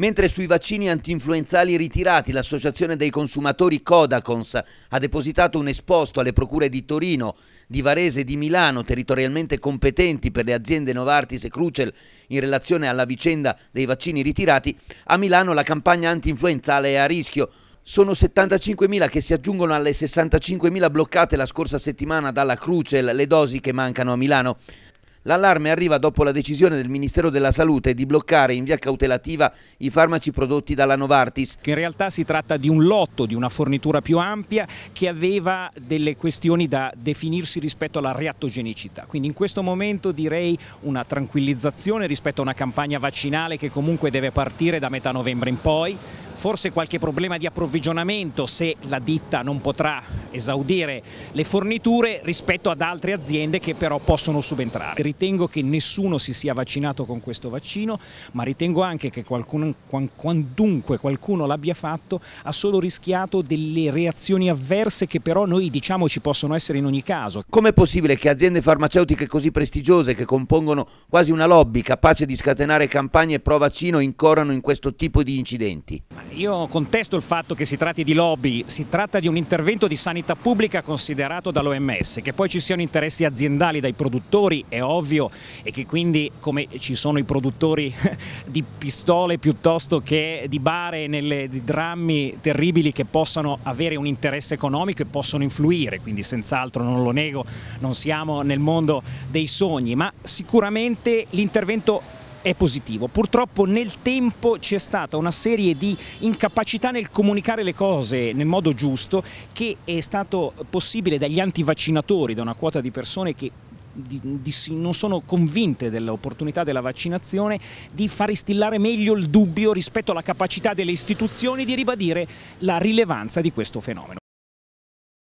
Mentre sui vaccini antinfluenzali ritirati, l'Associazione dei consumatori Codacons ha depositato un esposto alle procure di Torino, di Varese e di Milano, territorialmente competenti per le aziende Novartis e Crucel in relazione alla vicenda dei vaccini ritirati, a Milano la campagna antinfluenzale è a rischio. Sono 75.000 che si aggiungono alle 65.000 bloccate la scorsa settimana dalla Crucel, le dosi che mancano a Milano. L'allarme arriva dopo la decisione del Ministero della Salute di bloccare in via cautelativa i farmaci prodotti dalla Novartis. in realtà si tratta di un lotto, di una fornitura più ampia che aveva delle questioni da definirsi rispetto alla reattogenicità. Quindi in questo momento direi una tranquillizzazione rispetto a una campagna vaccinale che comunque deve partire da metà novembre in poi forse qualche problema di approvvigionamento se la ditta non potrà esaudire le forniture rispetto ad altre aziende che però possono subentrare. Ritengo che nessuno si sia vaccinato con questo vaccino, ma ritengo anche che qualcuno, quandunque qualcuno l'abbia fatto ha solo rischiato delle reazioni avverse che però noi diciamo ci possono essere in ogni caso. Com'è possibile che aziende farmaceutiche così prestigiose che compongono quasi una lobby capace di scatenare campagne pro vaccino incorrano in questo tipo di incidenti? io contesto il fatto che si tratti di lobby, si tratta di un intervento di sanità pubblica considerato dall'OMS, che poi ci siano interessi aziendali dai produttori è ovvio e che quindi come ci sono i produttori di pistole piuttosto che di bare di drammi terribili che possano avere un interesse economico e possono influire, quindi senz'altro non lo nego, non siamo nel mondo dei sogni, ma sicuramente l'intervento è positivo. Purtroppo nel tempo c'è stata una serie di incapacità nel comunicare le cose nel modo giusto che è stato possibile dagli antivaccinatori, da una quota di persone che di, di, non sono convinte dell'opportunità della vaccinazione, di far istillare meglio il dubbio rispetto alla capacità delle istituzioni di ribadire la rilevanza di questo fenomeno.